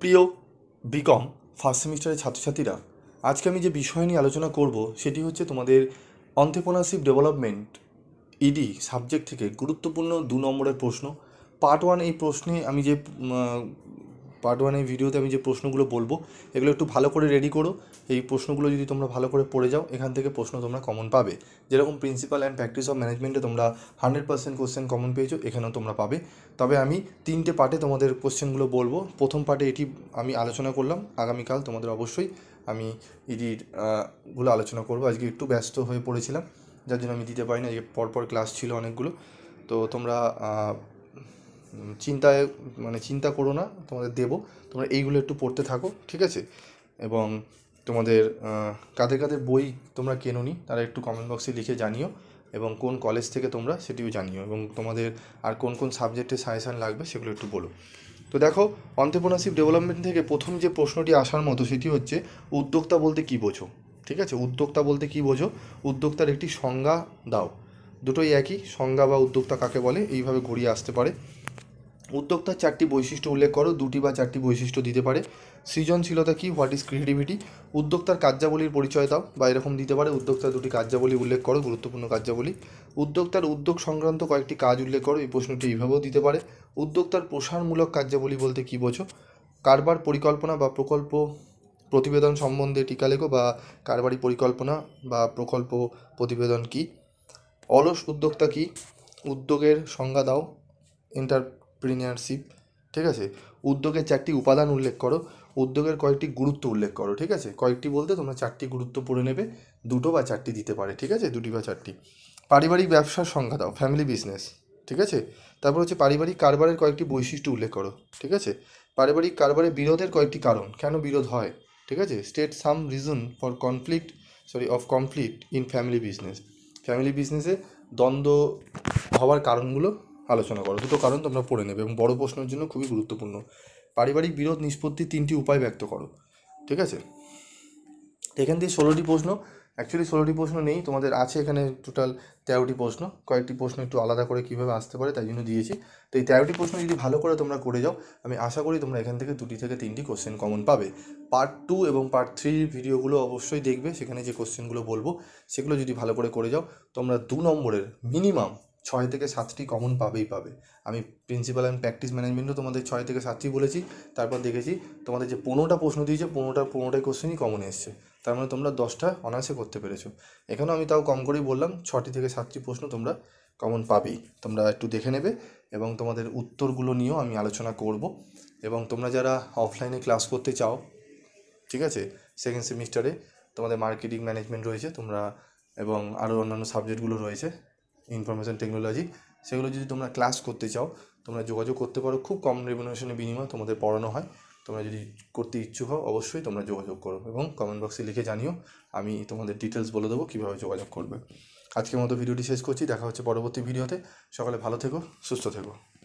প্রিয় BCom first সেমিস্টারের ছাত্রছাত্রীরা আজকে আমি যে বিষয় নিয়ে আলোচনা করব সেটি হচ্ছে তোমাদের অন্তেপ্রনারশিপ ডেভেলপমেন্ট ইডি সাবজেক্ট থেকে গুরুত্বপূর্ণ দু নম্বরের প্রশ্ন পার্ট ওয়ান এই প্রশ্নে আমি যে পার্ট ওয়ানের ভিডিওতে আমি যে প্রশ্নগুলো বলবো এগুলো একটু ভালো করে রেডি করো এই প্রশ্নগুলো যদি তোমরা ভালো করে পড়ে যাও এখান থেকে প্রশ্ন তোমরা কমন পাবে যেরকম প্রিন্সিপাল অ্যান্ড প্র্যাকটিস অফ ম্যানেজমেন্টে তোমরা হান্ড্রেড পার্সেন্ট কোশ্চেন কমন পেয়েছো এখানেও তোমরা পাবে তবে আমি তিনটে পার্টে তোমাদের কোশ্চেনগুলো বলবো প্রথম পার্টে এটি আমি আলোচনা করলাম আগামীকাল তোমাদের অবশ্যই আমি এটির গুলো আলোচনা করবো আজকে একটু ব্যস্ত হয়ে পড়েছিলাম যার জন্য আমি দিতে না যে পরপর ক্লাস ছিল অনেকগুলো তো তোমরা চিন্তায় মানে চিন্তা করো না তোমাদের দেবো তোমরা এইগুলো একটু পড়তে থাকো ঠিক আছে এবং তোমাদের কাদের কাদের বই তোমরা কেনো নি তারা একটু কমেন্ট বক্সে লিখে জানিও এবং কোন কলেজ থেকে তোমরা সেটিও জানিও এবং তোমাদের আর কোন কোন সাবজেক্টে সাজেশান লাগবে সেগুলো একটু বলো তো দেখো অন্তপ্রনাশিপ ডেভেলপমেন্ট থেকে প্রথম যে প্রশ্নটি আসার মতো সেটি হচ্ছে উদ্যোক্তা বলতে কী বোঝো ঠিক আছে উদ্যোক্তা বলতে কী বোঝো উদ্যোক্তার একটি সংজ্ঞা দাও দুটোই একই সংজ্ঞা বা উদ্যোক্তা কাকে বলে এইভাবে ঘুরিয়ে আসতে পারে উদ্যোক্তার চারটি বৈশিষ্ট্য উল্লেখ করো দুটি বা চারটি বৈশিষ্ট্য দিতে পারে সৃজনশীলতা কি হোয়াট ইজ ক্রিয়েটিভিটি উদ্যোক্তার কার্যাবলীর পরিচয় দাও বা এরকম দিতে পারে উদ্যোক্তার দুটি কার্যাবলী উল্লেখ করো গুরুত্বপূর্ণ কার্যাবলী উদ্যোক্তার উদ্যোগ সংক্রান্ত কয়েকটি কাজ উল্লেখ করো এই প্রশ্নটি এইভাবেও দিতে পারে উদ্যোক্তার প্রসারমূলক কার্যাবলী বলতে কী বোঝো কারবার পরিকল্পনা বা প্রকল্প প্রতিবেদন সম্বন্ধে টিকা লেখো বা কারবারি পরিকল্পনা বা প্রকল্প প্রতিবেদন কি অলস উদ্যোক্তা কি উদ্যোগের সংজ্ঞা দাও এন্টার এন্টারপ্রিনিয়ারশিপ ঠিক আছে উদ্যোগের চারটি উপাদান উল্লেখ করো উদ্যোগের কয়েকটি গুরুত্ব উল্লেখ করো ঠিক আছে কয়েকটি বলতে তোমরা চারটি গুরুত্ব পড়ে নেবে দুটো বা চারটি দিতে পারে ঠিক আছে দুটি বা চারটি পারিবারিক ব্যবসার সংখ্যা দাও ফ্যামিলি বিজনেস ঠিক আছে তারপর হচ্ছে পারিবারিক কারবারের কয়েকটি বৈশিষ্ট্য উল্লেখ করো ঠিক আছে পারিবারিক কারবারে বিরোধের কয়েকটি কারণ কেন বিরোধ হয় ঠিক আছে state some reason for conflict sorry of conflict in family business family বিজনেসে দ্বন্দ্ব হওয়ার কারণগুলো আলোচনা করো দুটো কারণ তোমরা পড়ে নেবে এবং বড় প্রশ্নের জন্য খুবই গুরুত্বপূর্ণ পারিবারিক বিরোধ নিষ্পত্তি তিনটি উপায় ব্যক্ত করো ঠিক আছে এখান থেকে ষোলোটি প্রশ্ন অ্যাকচুয়ালি ষোলোটি প্রশ্ন নেই তোমাদের আছে এখানে টোটাল তেরোটি প্রশ্ন কয়েকটি প্রশ্ন একটু আলাদা করে কীভাবে আসতে পারে তাই জন্য দিয়েছি তো এই তেরোটি প্রশ্ন যদি ভালো করে তোমরা করে যাও আমি আশা করি তোমরা এখান থেকে দুটি থেকে তিনটি কোশ্চেন কমন পাবে পার্ট টু এবং পার্ট থ্রির ভিডিওগুলো অবশ্যই দেখবে সেখানে যে কোশ্চেনগুলো বলবো সেগুলো যদি ভালো করে করে যাও তোমরা দু নম্বরের মিনিমাম ছয় থেকে সাতটি কমন পাবেই পাবে আমি প্রিন্সিপাল অ্যান্ড প্র্যাকটিস ম্যানেজমেন্টও তোমাদের ছয় থেকে সাতটি বলেছি তারপর দেখেছি তোমাদের যে পনেরোটা প্রশ্ন দিয়েছে পনেরোটা পনেরোটাই কোশ্চেনই কমন এসছে তার মানে তোমরা দশটা অনার্সে করতে পেরেছো এখানেও আমি তাও কম করেই বললাম ছটি থেকে সাতটি প্রশ্ন তোমরা কমন পাবেই তোমরা একটু দেখে নেবে এবং তোমাদের উত্তরগুলো নিয়েও আমি আলোচনা করব এবং তোমরা যারা অফলাইনে ক্লাস করতে চাও ঠিক আছে সেকেন্ড সেমিস্টারে তোমাদের মার্কেটিং ম্যানেজমেন্ট রয়েছে তোমরা এবং আরও অন্যান্য সাবজেক্টগুলো রয়েছে ইনফরমেশান টেকনোলজি সেগুলো যদি তোমরা ক্লাস করতে চাও তোমরা যোগাযোগ করতে পারো খুব কম রেভিনেশনের বিনিময়ে তোমাদের পড়ানো হয় তোমরা যদি করতে ইচ্ছুক হও অবশ্যই তোমরা যোগাযোগ করো এবং কমেন্ট বক্সে লিখে জানিও আমি তোমাদের ডিটেলস বলে দেবো কীভাবে যোগাযোগ করবে আজকের মতো ভিডিওটি শেষ করছি দেখা হচ্ছে পরবর্তী ভিডিওতে সকালে ভালো থেকো সুস্থ থেকো